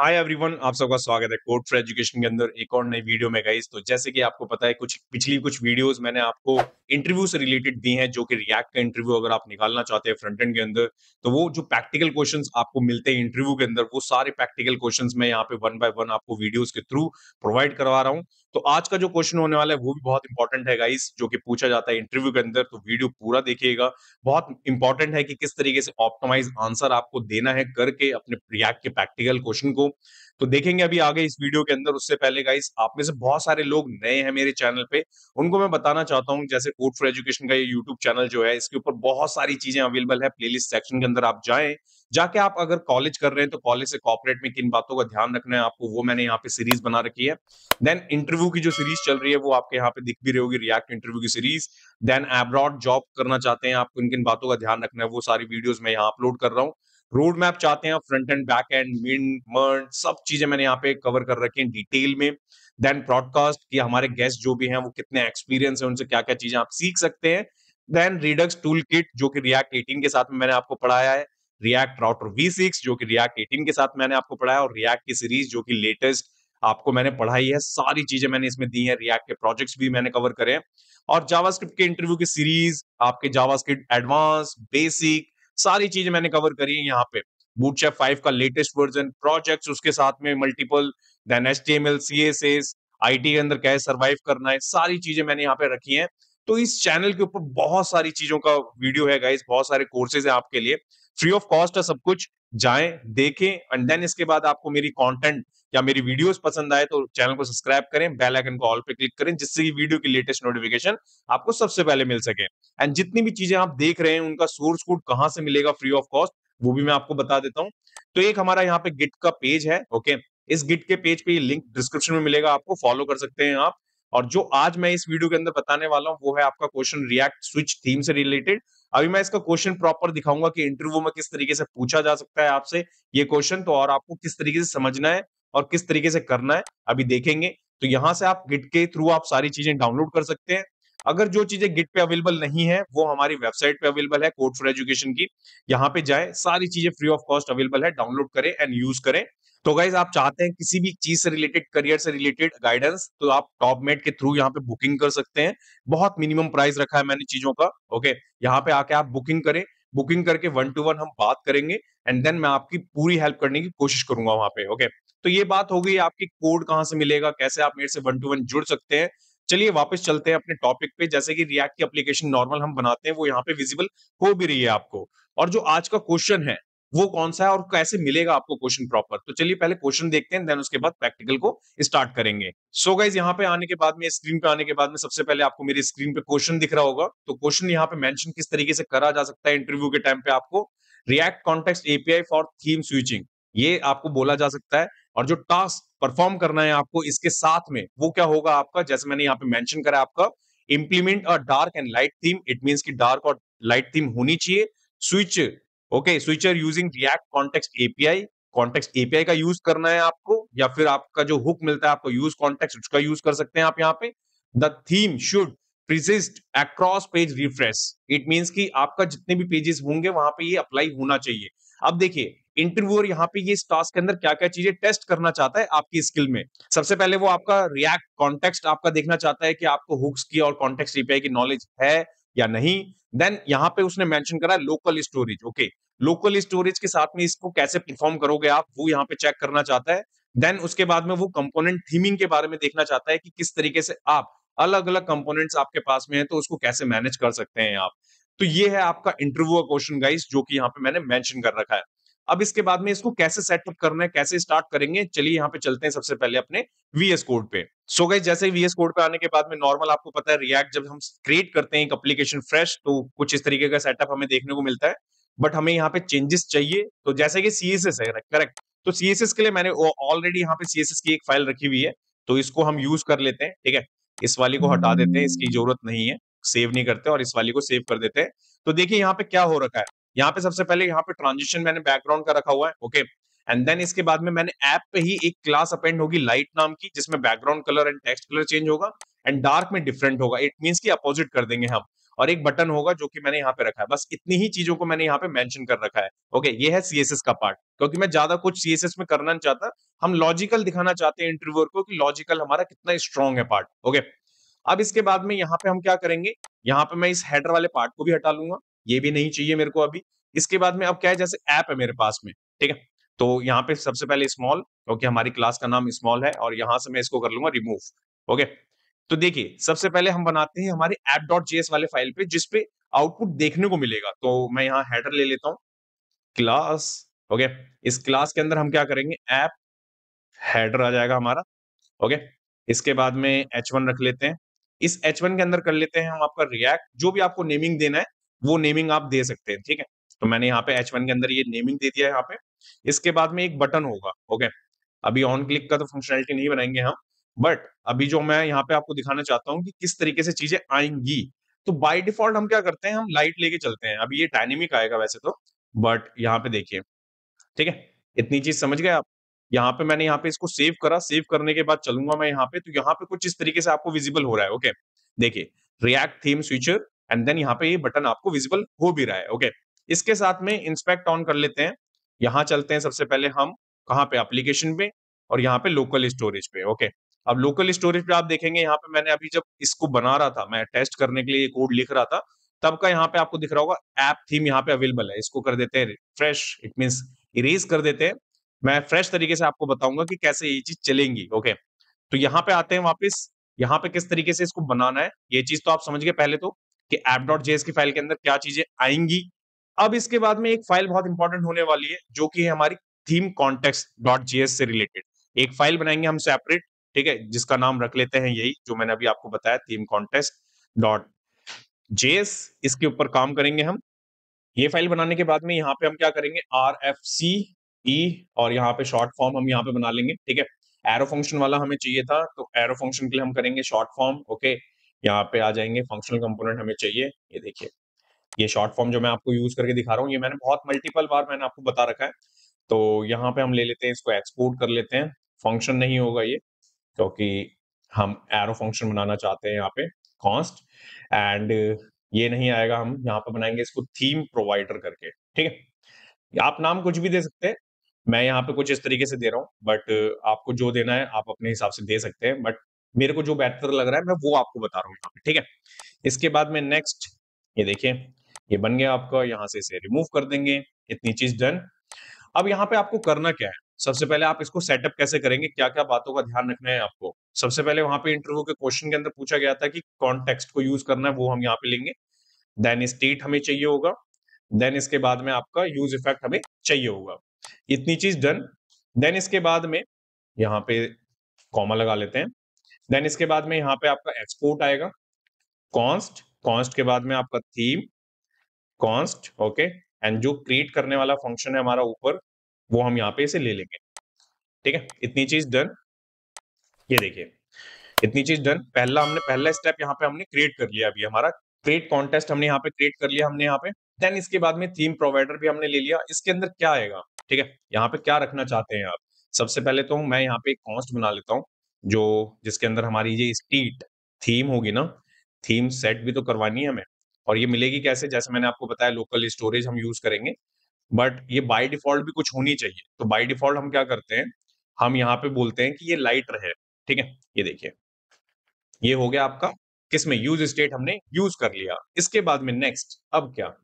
Hi everyone आप सबका स्वागत है कोड फॉर एजुकेशन के अंदर एक और नई वीडियो में गई तो जैसे कि आपको पता है कुछ पिछली कुछ वीडियोस मैंने आपको इंटरव्यू से रिलेटेड दी हैं जो कि रिएक्ट का इंटरव्यू अगर आप निकालना चाहते हैं फ्रंट एंड के अंदर तो वो जो प्रैक्टिकल क्वेश्चन आपको मिलते हैं इंटरव्यू के अंदर वो सारे प्रैक्टिकल क्वेश्चन मैं यहाँ पे वन बाय वन आपको वीडियोज के थ्रू प्रोवाइड करवा रहा हूँ तो आज का जो क्वेश्चन होने वाला है वो भी बहुत इंपॉर्टेंट है गाइस जो कि पूछा जाता है इंटरव्यू के अंदर तो वीडियो पूरा देखिएगा बहुत इंपॉर्टेंट है कि किस तरीके से ऑप्टोमाइज आंसर आपको देना है करके अपने प्रयाग के प्रैक्टिकल क्वेश्चन को तो देखेंगे अभी आगे इस वीडियो के अंदर उससे पहले गाइस आप में से बहुत सारे लोग नए हैं मेरे चैनल पे उनको मैं बताना चाहता हूँ जैसे कोर्ट फॉर एजुकेशन का ये यूट्यूब चैनल जो है इसके ऊपर बहुत सारी चीजें अवेलेबल है प्लेलिस्ट सेक्शन के अंदर आप जाए जाके आप अगर कॉलेज कर रहे हैं तो कॉलेज से कॉपरेट में किन बातों का ध्यान रखना है आपको वो मैंने यहाँ पे सीरीज बना रखी है देन इंटरव्यू की जो सीरीज चल रही है वो आपके यहाँ पे दिख भी रही होगी रिएक्ट इंटरव्यू की सीरीज देन एब्रॉड जॉब करना चाहते हैं आप किन किन बातों का ध्यान रखना है वो सारी वीडियोज मैं यहाँ अपलोड कर रहा हूँ रोड मैप चाहते हैं front end back end mid MERN सब चीजें मैंने यहाँ पे कवर कर रखी है डिटेल में देन ब्रॉडकास्ट की हमारे गेस्ट जो भी हैं वो कितने एक्सपीरियंस है उनसे क्या क्या चीजें आप सीख सकते हैं देन रीडक्स टूल किट जो कि रियक्ट एटीन के साथ में मैंने आपको पढ़ाया है रियक्ट राउटर V6 जो कि रिएक्ट 18 के साथ मैंने आपको पढ़ाया और रिएक्ट की सीरीज जो कि लेटेस्ट आपको मैंने पढ़ाई है सारी चीजें मैंने इसमें दी है रिएक्ट के प्रोजेक्ट्स भी मैंने कवर करे हैं और जावास्क्रिप्ट के इंटरव्यू की सीरीज आपके जावास्क्रिप्ट एडवांस बेसिक सारी चीजें मैंने कवर करी है यहाँ पे बूटशेप फाइव का लेटेस्ट वर्जन प्रोजेक्ट उसके साथ में multiple then S T M L C S S I T के अंदर कैसे सर्वाइव करना है सारी चीजें मैंने यहाँ पे रखी है तो इस चैनल के ऊपर बहुत सारी चीजों का वीडियो है गाइज बहुत सारे कोर्सेज है आपके लिए फ्री ऑफ कॉस्ट है सब कुछ जाए देखें एंड देन इसके बाद आपको मेरी कंटेंट या मेरी वीडियोस पसंद आए तो चैनल को सब्सक्राइब करें बेल आइकन को ऑल पे क्लिक करें जिससे कि वीडियो की लेटेस्ट नोटिफिकेशन आपको सबसे पहले मिल सके एंड जितनी भी चीजें आप देख रहे हैं उनका सोर्स कोड कहां से मिलेगा फ्री ऑफ कॉस्ट वो भी मैं आपको बता देता हूँ तो एक हमारा यहाँ पे गिट का पेज है ओके इस गिट के पेज पे लिंक डिस्क्रिप्शन में मिलेगा आपको फॉलो कर सकते हैं आप और जो आज मैं इस वीडियो के अंदर बताने वाला हूँ वो है आपका क्वेश्चन रिएक्ट स्विच थीम से रिलेटेड अभी मैं इसका क्वेश्चन प्रॉपर दिखाऊंगा कि इंटरव्यू में किस तरीके से पूछा जा सकता है आपसे ये क्वेश्चन तो और आपको किस तरीके से समझना है और किस तरीके से करना है अभी देखेंगे तो यहां से आप गिट के थ्रू आप सारी चीजें डाउनलोड कर सकते हैं अगर जो चीजें गिट पे अवेलेबल नहीं है वो हमारी वेबसाइट पे अवेलेबल है कोड फॉर एजुकेशन की यहाँ पे जाए सारी चीजें फ्री ऑफ कॉस्ट अवेलेबल है डाउनलोड करें एंड यूज करें तो गाइज आप चाहते हैं किसी भी चीज से रिलेटेड करियर से रिलेटेड गाइडेंस तो आप टॉप मेट के थ्रू यहाँ पे बुकिंग कर सकते हैं बहुत मिनिमम प्राइस रखा है मैंने चीजों का ओके यहाँ पे आके आप बुकिंग करें बुकिंग करके वन टू वन हम बात करेंगे एंड देन मैं आपकी पूरी हेल्प करने की कोशिश करूंगा वहां पे ओके तो ये बात हो गई आपकी कोड कहाँ से मिलेगा कैसे आप मेरे से वन टू वन जुड़ सकते हैं चलिए वापस चलते हैं अपने टॉपिक पे जैसे कि रिएक्ट की एप्लीकेशन नॉर्मल हम बनाते हैं वो यहाँ पे विजिबल हो भी रही है आपको और जो आज का क्वेश्चन है वो कौन सा है और कैसे मिलेगा आपको क्वेश्चन प्रॉपर तो चलिए पहले क्वेश्चन देखते हैं देन उसके बाद प्रैक्टिकल को स्टार्ट करेंगे सो so गाइज यहाँ पे आने के बाद में स्क्रीन पे आने के बाद में सबसे पहले आपको मेरी स्क्रीन पे क्वेश्चन दिख रहा होगा तो क्वेश्चन यहाँ पे मेंशन किस तरीके से करा जा सकता है इंटरव्यू के टाइम पे आपको React context API for theme switching ये आपको बोला जा सकता है और जो टास्क परफॉर्म करना है आपको इसके साथ में वो क्या होगा आपका जैसे मैंने यहाँ पे मेंशन करा आपका implement a dark and light theme it mean की डार्क और लाइट थीम होनी चाहिए switch okay switcher using React context API context API का यूज करना है आपको या फिर आपका जो हुक मिलता है आपको यूज कॉन्टेक्ट उसका यूज कर सकते हैं आप यहाँ पे the theme should persist across page refresh it means की आपका जितने भी पेजेस होंगे वहां पे ये अप्लाई होना चाहिए अब देखिए इंटरव्यूअर यहाँ पे ये इस टास्क के अंदर क्या क्या चीजें टेस्ट करना चाहता है आपकी स्किल में सबसे पहले वो आपका रिएक्ट कॉन्टेक्स्ट आपका देखना चाहता है कि आपको हुक्स की और कॉन्टेक्स्ट रिपेयर की नॉलेज है या नहीं देन यहाँ पे उसने मेंशन करा local storage okay local storage के साथ में इसको कैसे परफॉर्म करोगे आप वो यहाँ पे चेक करना चाहता है देन उसके बाद में वो कंपोनेंट थीमिंग के बारे में देखना चाहता है कि किस तरीके से आप अलग अलग कंपोनेंट्स आपके पास में है तो उसको कैसे मैनेज कर सकते हैं आप तो ये है आपका इंटरव्यू क्वेश्चन गाइस जो कि यहाँ पे मैंने मेंशन कर रखा है अब इसके बाद में इसको कैसे सेटअप करना है कैसे स्टार्ट करेंगे चलिए यहाँ पे चलते हैं सबसे पहले अपने वीएस कोड पे सो so गई जैसे वीएस कोड पे आने के बाद में नॉर्मल आपको पता है रिएक्ट जब हम क्रिएट करते हैं एक अप्लीकेशन फ्रेश तो कुछ इस तरीके का सेटअप हमें देखने को मिलता है बट हमें यहाँ पे चेंजेस चाहिए तो जैसे कि सीएसएस है करेक्ट तो सीएसएस के लिए मैंने ऑलरेडी यहाँ पे सीएसएस की एक फाइल रखी हुई है तो इसको हम यूज कर लेते हैं ठीक है इस वाली को हटा देते हैं इसकी जरूरत नहीं है सेव नहीं करते और इस वाली को सेव कर देते हैं तो देखिए यहाँ पे क्या हो रखा है यहाँ पे सबसे पहले यहाँ पे ट्रांजिशन मैंने बैकग्राउंड का रखा हुआ है ओके एंड देन इसके बाद में मैंने ऐप पे ही एक क्लास अपेंड होगी लाइट नाम की जिसमें background colour and text colour change होगा एंड डार्क में डिफरेंट होगा इट मीन की अपोजिट कर देंगे हम और एक बटन होगा जो कि मैंने यहाँ पे रखा है बस इतनी ही चीजों को मैंने यहाँ पे मेंशन कर रखा है ओके ये है सीएसएस का पार्ट क्योंकि मैं ज्यादा कुछ सीएसएस में करना नहीं चाहता हम लॉजिकल दिखाना चाहते हैं इंटरव्यूअर को कि लॉजिकल हमारा कितना स्ट्रॉन्ग है पार्ट ओके अब इसके बाद में यहाँ पे हम क्या करेंगे यहाँ पे मैं इस हेडर वाले पार्ट को भी हटा लूंगा ये भी नहीं चाहिए मेरे को अभी इसके बाद में अब क्या है जैसे ऐप है मेरे पास में ठीक है तो यहाँ पे सबसे पहले स्मॉल ओके हमारी क्लास का नाम स्मॉल है और यहाँ से मैं इसको कर लूंगा रिमूव ओके तो देखिए सबसे पहले हम बनाते हैं हमारे ऐप डॉट जेएस वाले फाइल पे जिसपे आउटपुट देखने को मिलेगा तो मैं यहाँ हेडर ले लेता हूँ क्लास ओके इस क्लास के अंदर हम क्या करेंगे ऐप हेडर आ जाएगा हमारा ओके इसके बाद में एच वन रख लेते हैं इस एच वन के अंदर कर लेते हैं हम आपका रिएक्ट जो भी आपको नेमिंग देना है वो नेमिंग आप दे सकते हैं ठीक है तो मैंने यहाँ पे H1 के अंदर ये नेमिंग दे दिया है यहाँ पे इसके बाद में एक बटन होगा ओके अभी ऑन क्लिक का तो फंक्शनैलिटी नहीं बनाएंगे हम बट अभी जो मैं यहाँ पे आपको दिखाना चाहता हूँ कि किस तरीके से चीजें आएंगी तो बाई डिफॉल्ट हम क्या करते हैं हम लाइट लेके चलते हैं अभी ये डायनेमिक आएगा वैसे तो बट यहाँ पे देखिए ठीक है इतनी चीज समझ गए आप यहाँ पे मैंने यहाँ पे इसको सेव करा सेव करने के बाद चलूंगा मैं यहाँ पे तो यहाँ पे कुछ इस तरीके से आपको विजिबल हो रहा है ओके देखिए React theme switcher and then यहाँ पे ये बटन आपको विजिबल हो भी रहा है ओके okay? इसके साथ में इंस्पेक्ट ऑन कर लेते हैं यहाँ चलते हैं सबसे पहले हम कहाँ पे एप्लीकेशन पे और यहाँ पे लोकल स्टोरेज पे ओके okay? अब लोकल स्टोरेज पे आप देखेंगे यहाँ पे मैंने अभी जब इसको बना रहा था मैं टेस्ट करने के लिए कोड लिख रहा था तब का यहाँ पे आपको दिख रहा होगा ऐप थीम यहाँ पे अवेलेबल है इसको कर देते हैं फ्रेश इट मीन इरेज कर देते हैं मैं फ्रेश तरीके से आपको बताऊंगा कि कैसे ये चीज चलेंगी ओके तो यहाँ पे आते हैं वापस यहाँ पे किस तरीके से इसको बनाना है ये चीज तो आप समझ गए पहले तो कि एप डॉट जेएस की फाइल के अंदर क्या चीजें आएंगी अब इसके बाद में एक फाइल बहुत इंपॉर्टेंट होने वाली है जो कि है हमारी थीम कॉन्टेक्स डॉट जेएस से रिलेटेड एक फाइल बनाएंगे हम सेपरेट ठीक है जिसका नाम रख लेते हैं यही जो मैंने अभी आपको बताया थीम कॉन्टेक्स डॉट जेएस इसके ऊपर काम करेंगे हम ये फाइल बनाने के बाद में यहाँ पे हम क्या करेंगे आर एफ सी ई और यहाँ पे शॉर्ट फॉर्म हम यहाँ पे बना लेंगे ठीक है एरो फंक्शन वाला हमें चाहिए था तो एरो फंक्शन के लिए हम करेंगे शॉर्ट फॉर्म ओके okay? यहाँ पे आ जाएंगे फंक्शनल कंपोनेंट हमें चाहिए ये देखिए ये शॉर्ट फॉर्म जो मैं आपको यूज करके दिखा रहा हूँ ये मैंने बहुत मल्टीपल बार मैंने आपको बता रखा है तो यहाँ पे हम ले लेते हैं इसको एक्सपोर्ट कर लेते हैं फंक्शन नहीं होगा ये क्योंकि हम एरो फंक्शन बनाना चाहते हैं यहाँ पे कॉस्ट एंड ये नहीं आएगा हम यहाँ पे बनाएंगे इसको थीम प्रोवाइडर करके ठीक है आप नाम कुछ भी दे सकते हैं मैं यहाँ पे कुछ इस तरीके से दे रहा हूँ बट आपको जो देना है आप अपने हिसाब से दे सकते हैं बट मेरे को जो बेटर लग रहा है मैं वो आपको बता रहा हूँ ठीक है इसके बाद में नेक्स्ट ये देखिए ये बन गया आपका यहाँ से इसे रिमूव कर देंगे इतनी चीज डन अब यहाँ पे आपको करना क्या है सबसे पहले आप इसको सेटअप कैसे करेंगे क्या क्या बातों का ध्यान रखना है आपको सबसे पहले वहां पे इंटरव्यू के क्वेश्चन के अंदर पूछा गया था कि कॉन्टेक्स्ट को यूज करना है वो हम यहाँ पे लेंगे देन स्टेट हमें चाहिए होगा देन इसके बाद में आपका यूज इफेक्ट हमें चाहिए होगा इतनी चीज डन देन इसके बाद में यहाँ पे कॉमा लगा लेते हैं देन इसके बाद में यहाँ पे आपका एक्सपोर्ट आएगा कॉन्स्ट कॉन्स्ट के बाद में आपका थीम कॉन्स्ट ओके एंड जो क्रिएट करने वाला फंक्शन है हमारा ऊपर वो हम यहाँ पे इसे ले लेंगे ठीक है इतनी चीज डन ये देखिए इतनी चीज डन पहला हमने पहला स्टेप यहाँ पे हमने क्रिएट कर लिया अभी हमारा क्रिएट कॉन्टेस्ट हमने यहाँ पे क्रिएट कर लिया हमने यहाँ पे देन इसके बाद में थीम प्रोवाइडर भी हमने ले लिया इसके अंदर क्या आएगा ठीक है यहाँ पे क्या रखना चाहते हैं आप सबसे पहले तो मैं यहाँ पे एक बना लेता हूँ जो जिसके अंदर हमारी ये स्टीट थीम होगी ना थीम सेट भी तो करवानी है हमें और ये मिलेगी कैसे जैसे मैंने आपको बताया लोकल स्टोरेज हम यूज करेंगे बट ये बाय डिफॉल्ट भी कुछ होनी चाहिए तो बाय डिफॉल्ट हम क्या करते हैं हम यहाँ पे बोलते हैं कि ये लाइट रहे ठीक है ये देखिए ये हो गया आपका किसमें यूज स्टेट हमने यूज कर लिया इसके बाद में नेक्स्ट अब क्या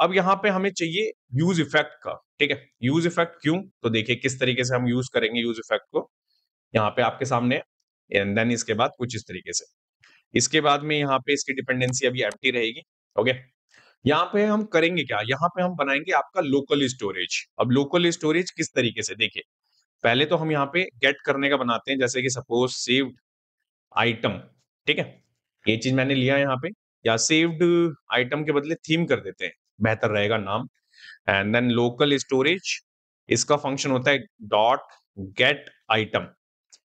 अब यहाँ पे हमें चाहिए यूज इफेक्ट का ठीक है यूज इफेक्ट क्यों तो देखिए किस तरीके से हम यूज करेंगे यूज इफेक्ट को यहाँ पे आपके सामने एंड देन इसके बाद कुछ इस तरीके से इसके बाद में यहाँ पे इसकी डिपेंडेंसी अभी एम्प्टी रहेगी ओके यहाँ पे हम करेंगे क्या यहाँ पे हम बनाएंगे आपका लोकल स्टोरेज अब लोकल स्टोरेज किस तरीके से देखिए पहले तो हम यहाँ पे गेट करने का बनाते हैं जैसे कि सपोज सेव्ड आइटम ठीक है ये चीज मैंने लिया यहाँ पे या सेव्ड आइटम के बदले थीम कर देते हैं बेहतर रहेगा नाम एंड देन लोकल स्टोरेज इसका फंक्शन होता है डॉट गेट आइटम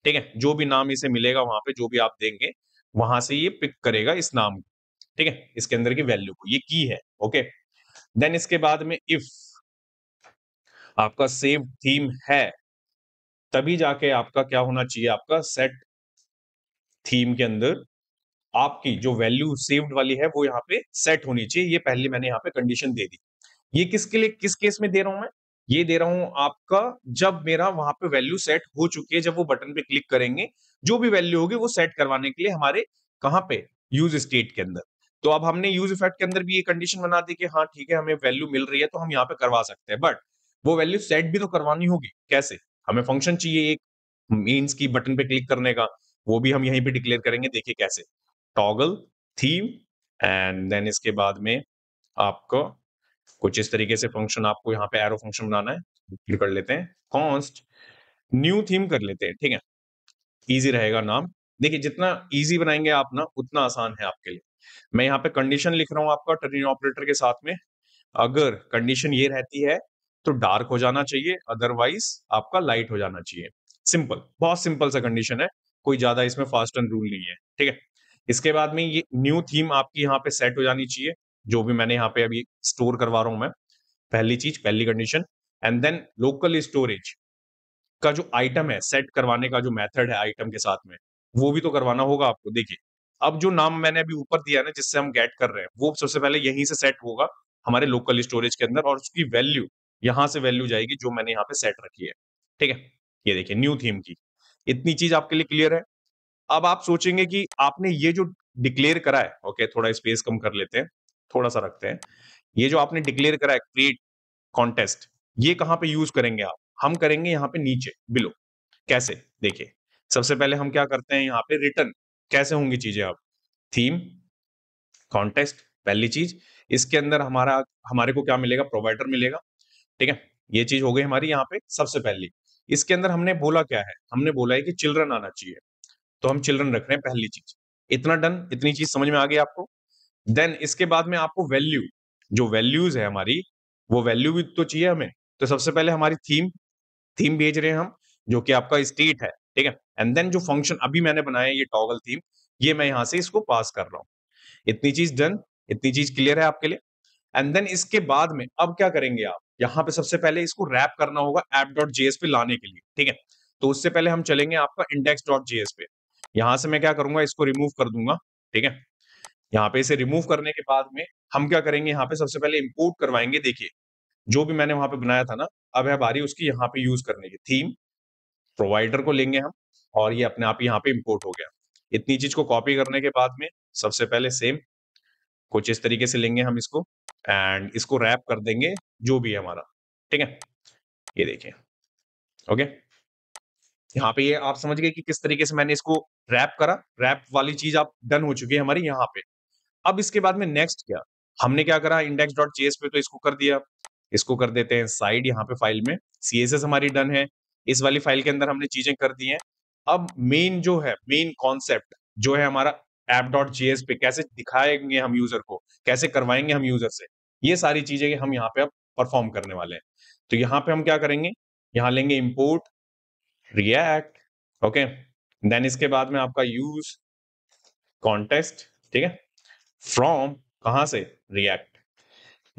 ठीक है जो भी नाम इसे मिलेगा वहां पे जो भी आप देंगे वहां से ये पिक करेगा इस नाम को ठीक है इसके अंदर की वैल्यू को ये की है ओके देन इसके बाद में इफ आपका सेव थीम है तभी जाके आपका क्या होना चाहिए आपका सेट थीम के अंदर आपकी जो वैल्यू सेव्ड वाली है वो यहाँ पे सेट होनी चाहिए ये पहले मैंने यहाँ पे कंडीशन दे दी ये किसके लिए किस केस में दे रहा हूं मैं ये दे रहा हूं आपका जब मेरा वहां पे वैल्यू सेट हो चुकी है जब वो बटन पे क्लिक करेंगे जो भी वैल्यू होगी वो सेट करवाने के लिए हमारे कहाँ पे यूज स्टेट के अंदर तो अब हमने यूज इफेक्ट के अंदर भी ये कंडीशन बना दी कि हाँ ठीक है हमें वैल्यू मिल रही है तो हम यहाँ पे करवा सकते हैं बट वो वैल्यू सेट भी तो करवानी होगी कैसे हमें फंक्शन चाहिए एक मीन्स की बटन पे क्लिक करने का वो भी हम यहीं पे डिक्लेयर करेंगे देखिए कैसे टॉगल थीम एंड देन इसके बाद में आपको कुछ इस तरीके से फंक्शन आपको यहाँ पे एरो फंक्शन बनाना है कर लेते हैं कॉन्स्ट न्यू थीम कर लेते हैं ठीक है इजी रहेगा नाम देखिए जितना इजी बनाएंगे आप ना उतना आसान है आपके लिए मैं यहाँ पे कंडीशन लिख रहा हूँ आपका टर्न ऑपरेटर के साथ में अगर कंडीशन ये रहती है तो डार्क हो जाना चाहिए अदरवाइज आपका लाइट हो जाना चाहिए सिंपल बहुत सिंपल सा कंडीशन है कोई ज्यादा इसमें फास्ट एंड रूल नहीं है ठीक है इसके बाद में ये न्यू थीम आपकी यहाँ पे सेट हो जानी चाहिए जो भी मैंने यहाँ पे अभी स्टोर करवा रहा हूं मैं पहली चीज पहली condition and then local storage का जो आइटम है सेट करवाने का जो मेथड है आइटम के साथ में वो भी तो करवाना होगा आपको देखिए अब जो नाम मैंने अभी ऊपर दिया ना जिससे हम गेट कर रहे हैं वो सबसे पहले यहीं से सेट होगा हमारे लोकल स्टोरेज के अंदर और उसकी वैल्यू यहां से वैल्यू जाएगी जो मैंने यहाँ पे सेट रखी है ठीक है ये देखिए न्यू थीम की इतनी चीज आपके लिए क्लियर है अब आप सोचेंगे कि आपने ये जो डिक्लेयर करा है ओके थोड़ा स्पेस कम कर लेते हैं थोड़ा सा रखते हैं ये जो आपने डिक्लेयर करा है क्रिएट कॉन्टेस्ट ये कहां पे यूज करेंगे आप हम करेंगे यहाँ पे नीचे बिलो कैसे देखिए सबसे पहले हम क्या करते हैं यहाँ पे रिटर्न कैसे होंगी चीजें आप थीम कॉन्टेस्ट पहली चीज इसके अंदर हमारा हमारे को क्या मिलेगा प्रोवाइडर मिलेगा ठीक है ये चीज हो गई हमारी यहाँ पे सबसे पहली इसके अंदर हमने बोला क्या है हमने बोला है कि चिल्ड्रन आना चाहिए तो हम चिल्ड्रन रख रहे हैं पहली चीज इतना डन इतनी चीज समझ में आ गई आपको देन इसके बाद में आपको वैल्यू जो वैल्यूज है हमारी वो वैल्यू भी तो चाहिए हमें तो सबसे पहले हमारी थीम थीम भेज रहे हैं हम जो कि आपका स्टेट है ठीक है एंड देन जो फंक्शन अभी मैंने बनाया ये टॉगल थीम ये मैं यहाँ से इसको पास कर रहा हूँ इतनी चीज डन इतनी चीज क्लियर है आपके लिए एंड देन इसके बाद में अब क्या करेंगे आप यहाँ पे सबसे पहले इसको रैप करना होगा एप डॉट जेएस पे लाने के लिए ठीक है तो उससे पहले हम चलेंगे आपका इंडेक्स डॉट जेएस पे यहां से मैं क्या करूंगा इसको रिमूव कर दूंगा ठीक है यहाँ पे इसे रिमूव करने के बाद में हम क्या करेंगे यहाँ पे सबसे पहले इम्पोर्ट करवाएंगे देखिए जो भी मैंने वहां पे बनाया था ना अब है बारी उसकी यहाँ पे यूज करने की थीम प्रोवाइडर को लेंगे हम और ये अपने आप यहाँ पे इम्पोर्ट हो गया इतनी चीज को कॉपी करने के बाद में सबसे पहले सेम कुछ इस तरीके से लेंगे हम इसको एंड इसको रैप कर देंगे जो भी है हमारा ठीक है ये देखिए ओके यहाँ पे ये आप समझ गए कि किस तरीके से मैंने इसको रैप करा रैप वाली चीज आप डन हो चुकी है हमारी यहाँ पे अब इसके बाद में नेक्स्ट क्या हमने क्या करा इंडेक्स डॉट जेएस पे तो इसको कर दिया इसको कर देते हैं साइड यहाँ पे फाइल में सीएसएस हमारी डन है इस वाली फाइल के अंदर हमने चीजें कर दी हैं अब मेन जो है मेन कॉन्सेप्ट जो है हमारा एप डॉट जीएस पे कैसे दिखाएंगे हम यूजर को कैसे करवाएंगे हम यूजर से ये सारी चीजें हम यहाँ पे अब परफॉर्म करने वाले हैं तो यहाँ पे हम क्या करेंगे यहाँ लेंगे इम्पोर्ट रियक्ट ओके देन इसके बाद में आपका यूज कॉन्टेस्ट ठीक है फ्रॉम कहां से रिएक्ट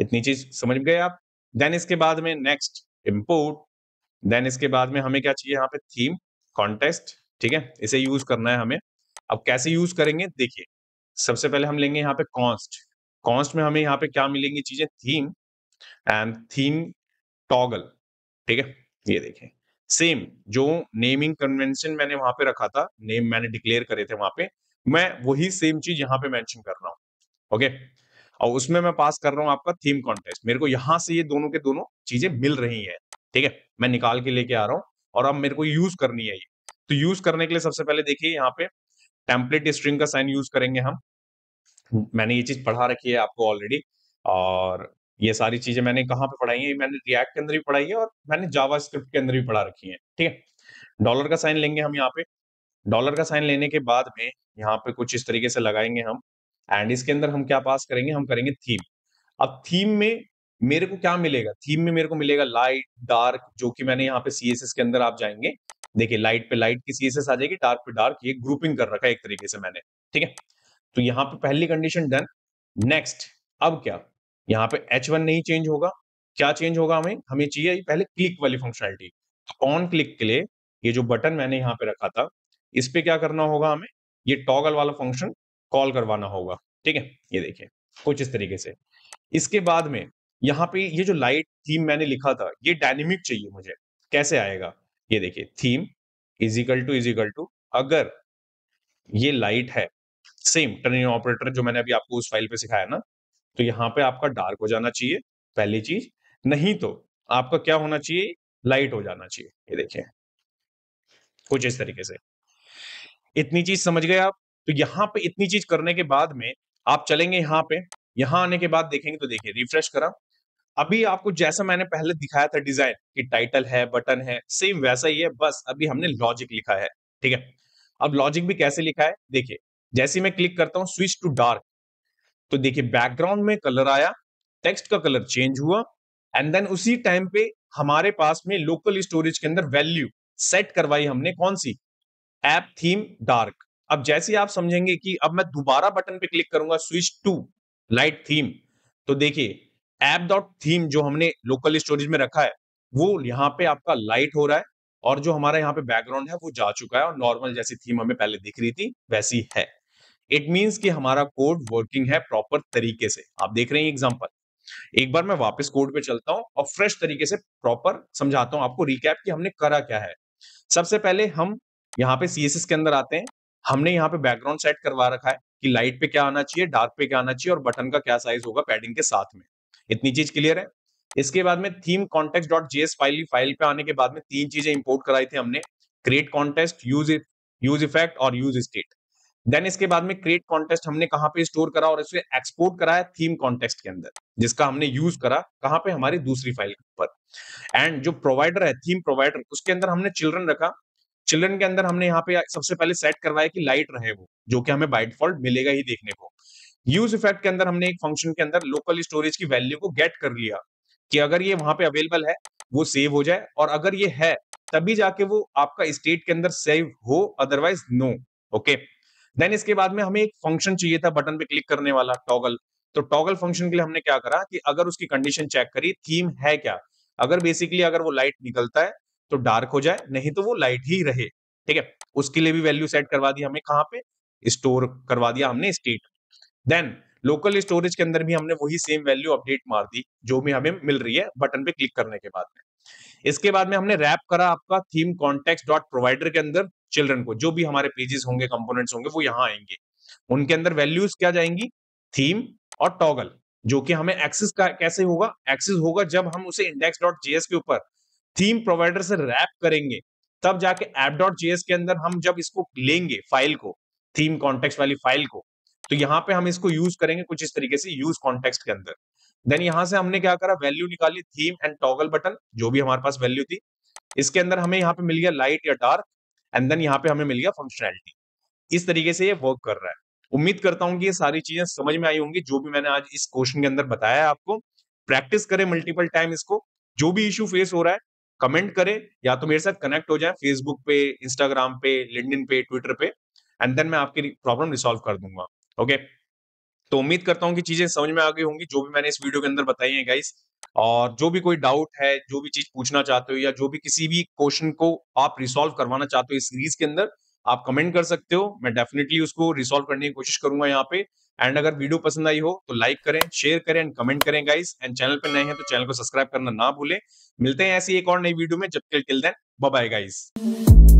इतनी चीज समझ गए आप देन इसके बाद में नेक्स्ट इम्पोर्ट देन इसके बाद में हमें क्या चाहिए यहाँ पे थीम कॉन्टेस्ट ठीक है इसे यूज करना है हमें अब कैसे यूज करेंगे देखिए सबसे पहले हम लेंगे यहाँ पे कॉन्स्ट कॉन्स्ट में हमें यहाँ पे क्या मिलेंगी चीजें थीम एंड थीम टॉगल ठीक है ये देखें सेम जो नेमिंग कन्वेंशन मैंने वहां पे रखा था नेम मैंने डिक्लेयर करे थे वहां पे मैं वही सेम चीज यहाँ पे मेंशन कर रहा हूँ ओके और उसमें मैं पास कर रहा हूँ आपका थीम कॉन्टेस्ट मेरे को यहाँ से ये दोनों के दोनों चीजें मिल रही है ठीक है मैं निकाल के लेके आ रहा हूँ और अब मेरे को यूज करनी है ये तो यूज करने के लिए सबसे पहले देखिए यहाँ पे टेम्पलेट स्ट्रिंग का साइन यूज करेंगे हम मैंने ये चीज पढ़ा रखी है आपको ऑलरेडी और ये सारी चीजें मैंने कहाँ पे पढ़ाई है मैंने रियक्ट के अंदर भी पढ़ाई है और मैंने जावा स्क्रिप्ट के अंदर भी पढ़ा रखी है ठीक है डॉलर का साइन लेंगे हम यहाँ पे डॉलर का साइन लेने के बाद में यहाँ पे कुछ इस तरीके से लगाएंगे हम एंड इसके अंदर हम क्या पास करेंगे हम करेंगे थीम अब थीम में मेरे को क्या मिलेगा थीम में मेरे को मिलेगा लाइट डार्क जो कि मैंने यहाँ पे सी के अंदर आप जाएंगे देखिए लाइट पे लाइट की सीएसएस आ जाएगी डार्क पे डार्क ये ग्रुपिंग कर रखा है एक तरीके से मैंने ठीक है तो यहाँ पे पहली कंडीशन डन नेक्स्ट अब क्या यहाँ पे एच वन नहीं चेंज होगा क्या चेंज होगा हमें हमें चाहिए पहले क्लिक वाली फंक्शनलिटी ऑन क्लिक के लिए ये जो बटन मैंने यहाँ पे रखा था इस पे क्या करना होगा हमें ये टॉगल वाला फंक्शन कॉल करवाना होगा ठीक है ये देखिए कुछ इस तरीके से इसके बाद में यहाँ पे ये जो लाइट थीम मैंने लिखा था ये डायनेमिक चाहिए मुझे कैसे आएगा ये देखिए theme is equal to is equal to अगर ये लाइट है सेम टर्निंग ऑपरेटर जो मैंने अभी आपको उस फाइल पे सिखाया ना तो यहाँ पे आपका डार्क हो जाना चाहिए पहली चीज नहीं तो आपका क्या होना चाहिए लाइट हो जाना चाहिए ये देखिए कुछ इस तरीके से इतनी चीज समझ गए आप तो यहाँ पे इतनी चीज करने के बाद में आप चलेंगे यहाँ पे यहाँ आने के बाद देखेंगे तो देखिए रिफ्रेश करा अभी आपको जैसा मैंने पहले दिखाया था डिजाइन कि टाइटल है बटन है सेम वैसा ही है बस अभी हमने लॉजिक लिखा है ठीक है अब लॉजिक भी कैसे लिखा है देखिए जैसे मैं क्लिक करता हूं स्विच टू डार्क तो देखिए बैकग्राउंड में कलर आया टेक्स्ट का कलर चेंज हुआ एंड देन उसी टाइम पे हमारे पास में लोकल स्टोरेज के अंदर वैल्यू सेट करवाई हमने कौन सी एप थीम डार्क अब जैसे आप समझेंगे कि अब मैं दोबारा बटन पे क्लिक करूंगा स्विच टू लाइट थीम तो देखिए एप डॉट थीम जो हमने लोकल स्टोरेज में रखा है वो यहाँ पे आपका लाइट हो रहा है और जो हमारा यहाँ पे बैकग्राउंड है वो जा चुका है और नॉर्मल जैसी थीम हमें पहले दिख रही थी वैसी है इट मीन्स कि हमारा कोड वर्किंग है प्रॉपर तरीके से आप देख रहे हैं एग्जाम्पल एक बार मैं वापस कोड पे चलता हूँ और फ्रेश तरीके से प्रॉपर समझाता हूँ आपको रिकैप कि हमने करा क्या है सबसे पहले हम यहाँ पे सीएसएस के अंदर आते हैं हमने यहाँ पे बैकग्राउंड सेट करवा रखा है कि लाइट पे क्या आना चाहिए डार्क पे क्या आना चाहिए और बटन का क्या साइज होगा पैडिंग के साथ में इतनी चीज क्लियर है इसके बाद में theme context dot JS file file पे आने के बाद में तीन चीजें इंपोर्ट कराई थी हमने create context use use effect और यूज स्टेट देन इसके बाद में क्रिएट कॉन्टेस्ट हमने कहाँ पे स्टोर करा और इसे एक्सपोर्ट कराया थीम कॉन्टेक्ट के अंदर जिसका हमने यूज करा कहाँ पे हमारी दूसरी फाइल के ऊपर एंड जो प्रोवाइडर है थीम प्रोवाइडर उसके अंदर हमने चिल्ड्रन रखा चिल्ड्रन के अंदर हमने यहाँ पे सबसे पहले सेट करवाया कि लाइट रहे वो जो कि हमें बाइट मिलेगा ही देखने को यूज इफेक्ट के अंदर हमने एक फंक्शन के अंदर लोकल स्टोरेज की वैल्यू को गेट कर लिया कि अगर ये वहां पे अवेलेबल है वो सेव हो जाए और अगर ये है तभी जाके वो आपका स्टेट के अंदर सेव हो अदरवाइज नो ओके देन इसके बाद में हमें एक फंक्शन चाहिए था बटन पे क्लिक करने वाला टॉगल तो टॉगल फंक्शन के लिए हमने क्या करा कि अगर उसकी कंडीशन चेक करी थीम है क्या अगर बेसिकली अगर वो लाइट निकलता है तो डार्क हो जाए नहीं तो वो लाइट ही रहे ठीक है उसके लिए भी वैल्यू सेट करवा दी हमें कहां पे स्टोर करवा दिया हमने स्टेट देन लोकल स्टोरेज के अंदर भी हमने वही सेम वैल्यू अपडेट मार दी जो भी हमें मिल रही है बटन पे क्लिक करने के बाद में इसके बाद में हमने रैप करा आपका थीम कॉन्टेक्ट डॉट प्रोवाइडर के अंदर चिल्ड्रन को जो भी हमारे पेजेस होंगे कंपोनेंट्स होंगे वो यहाँ आएंगे उनके अंदर वैल्यूज क्या जाएंगी थीम और टॉगल जो कि हमें एक्सेस कैसे होगा एक्सेस होगा जब हम उसे इंडेक्स डॉट जेएस के ऊपर थीम प्रोवाइडर से रैप करेंगे तब जाके एप डॉट जेएस के अंदर हम जब इसको लेंगे फाइल को थीम कॉन्टेक्स्ट वाली फाइल को तो यहाँ पे हम इसको यूज करेंगे कुछ इस तरीके से यूज कॉन्टेक्स्ट के अंदर देन यहाँ से हमने क्या करा वैल्यू निकाली थीम एंड टॉगल बटन जो भी हमारे पास वैल्यू थी इसके अंदर हमें यहाँ पे मिल गया लाइट या डार्क एंड देन यहाँ पे हमें मिल गया फंक्शनैलिटी इस तरीके से ये वर्क कर रहा है उम्मीद करता हूँ कि ये सारी चीजें समझ में आई होंगी जो भी मैंने आज इस क्वेश्चन के अंदर बताया है आपको प्रैक्टिस करें मल्टीपल टाइम इसको जो भी इश्यू फेस हो रहा है कमेंट करें या तो मेरे साथ कनेक्ट हो जाए फेसबुक पे इंस्टाग्राम पे लिंक पे ट्विटर पे एंड देन मैं आपकी प्रॉब्लम रिसॉल्व कर दूंगा ओके तो उम्मीद करता हूँ कि चीजें समझ में आ गई होंगी जो भी मैंने इस वीडियो के अंदर बताई है गाइस और जो भी कोई डाउट है जो भी चीज पूछना चाहते हो या जो भी किसी भी क्वेश्चन को आप रिसॉल्व करवाना चाहते हो इस सीरीज के अंदर आप कमेंट कर सकते हो मैं डेफिनेटली उसको रिसोल्व करने की कोशिश करूंगा यहाँ पे एंड अगर वीडियो पसंद आई हो तो लाइक करें शेयर करें एंड कमेंट करें गाइस एंड चैनल पर नए हैं तो चैनल को सब्सक्राइब करना ना भूलें मिलते हैं ऐसी एक और नई वीडियो में जब टिल देन बाय गाइस